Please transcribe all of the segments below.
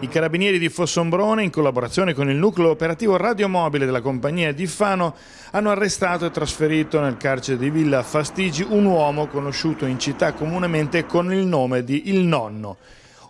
I carabinieri di Fossombrone, in collaborazione con il nucleo operativo radiomobile della compagnia di Fano, hanno arrestato e trasferito nel carcere di Villa Fastigi un uomo conosciuto in città comunemente con il nome di Il Nonno.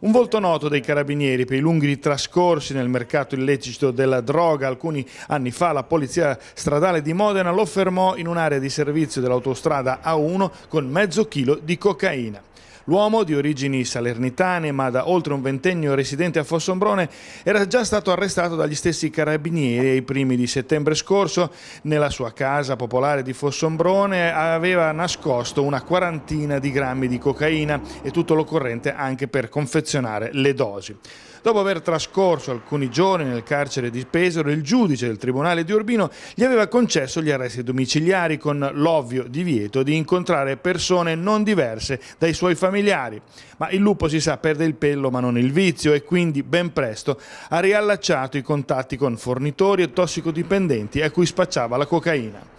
Un volto noto dei carabinieri per i lunghi trascorsi nel mercato illecito della droga. Alcuni anni fa la polizia stradale di Modena lo fermò in un'area di servizio dell'autostrada A1 con mezzo chilo di cocaina. L'uomo, di origini salernitane ma da oltre un ventennio residente a Fossombrone, era già stato arrestato dagli stessi carabinieri ai primi di settembre scorso. Nella sua casa popolare di Fossombrone aveva nascosto una quarantina di grammi di cocaina e tutto l'occorrente anche per confezionare le dosi. Dopo aver trascorso alcuni giorni nel carcere di Pesaro, il giudice del Tribunale di Urbino gli aveva concesso gli arresti domiciliari con l'ovvio divieto di incontrare persone non diverse dai suoi familiari. Ma il lupo si sa perde il pelo ma non il vizio e quindi ben presto ha riallacciato i contatti con fornitori e tossicodipendenti a cui spacciava la cocaina.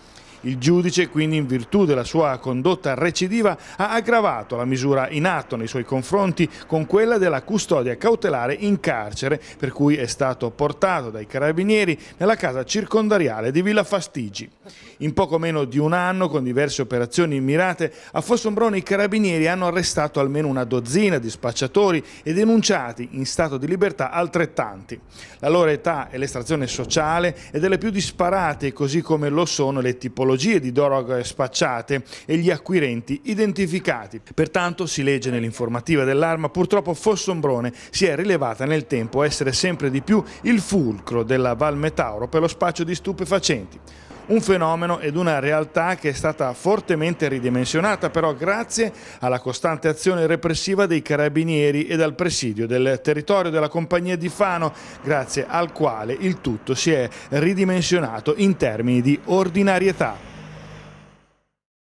Il giudice quindi in virtù della sua condotta recidiva ha aggravato la misura in atto nei suoi confronti con quella della custodia cautelare in carcere per cui è stato portato dai carabinieri nella casa circondariale di Villa Fastigi. In poco meno di un anno con diverse operazioni mirate a Fossombrone i carabinieri hanno arrestato almeno una dozzina di spacciatori e denunciati in stato di libertà altrettanti. La loro età e l'estrazione sociale è delle più disparate così come lo sono le tipologie tipologie di droghe spacciate e gli acquirenti identificati. Pertanto, si legge nell'informativa dell'arma, purtroppo Fossombrone si è rilevata nel tempo essere sempre di più il fulcro della Val Metauro per lo spaccio di stupefacenti un fenomeno ed una realtà che è stata fortemente ridimensionata però grazie alla costante azione repressiva dei carabinieri e al presidio del territorio della compagnia di Fano, grazie al quale il tutto si è ridimensionato in termini di ordinarietà.